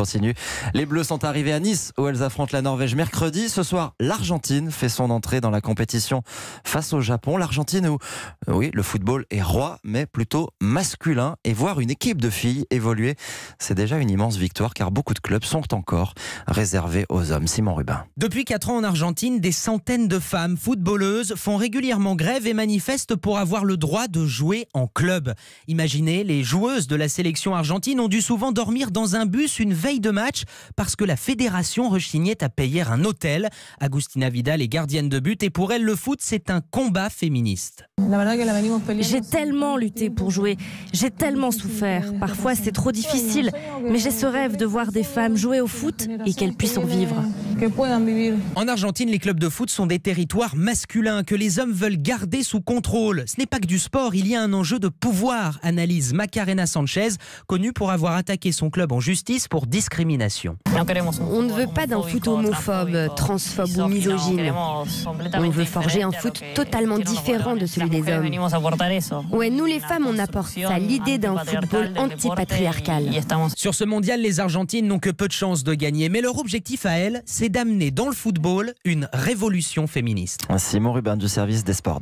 continue. Les Bleus sont arrivés à Nice où elles affrontent la Norvège mercredi. Ce soir, l'Argentine fait son entrée dans la compétition face au Japon. L'Argentine où, euh, oui, le football est roi, mais plutôt masculin. Et voir une équipe de filles évoluer, c'est déjà une immense victoire car beaucoup de clubs sont encore réservés aux hommes. Simon Rubin. Depuis 4 ans en Argentine, des centaines de femmes footballeuses font régulièrement grève et manifestent pour avoir le droit de jouer en club. Imaginez, les joueuses de la sélection argentine ont dû souvent dormir dans un bus une veille de match parce que la fédération rechignait à payer un hôtel. Agustina Vidal est gardienne de but et pour elle, le foot, c'est un combat féministe. J'ai tellement lutté pour jouer, j'ai tellement souffert. Parfois c'est trop difficile, mais j'ai ce rêve de voir des femmes jouer au foot et qu'elles euh, puissent en vivre. En Argentine, les clubs de foot sont des territoires masculins que les hommes veulent garder sous contrôle. Ce n'est pas que du sport, il y a un enjeu de pouvoir, analyse Macarena Sanchez, connue pour avoir attaqué son club en justice pour discrimination. On ne veut pas d'un foot homophobe, transphobe ou misogyne. On veut forger un foot totalement différent de celui Ouais, nous les femmes, on apporte ça, l'idée d'un football antipatriarcal. Sur ce mondial, les Argentines n'ont que peu de chances de gagner, mais leur objectif à elles, c'est d'amener dans le football une révolution féministe. Simon Rubin du service des sports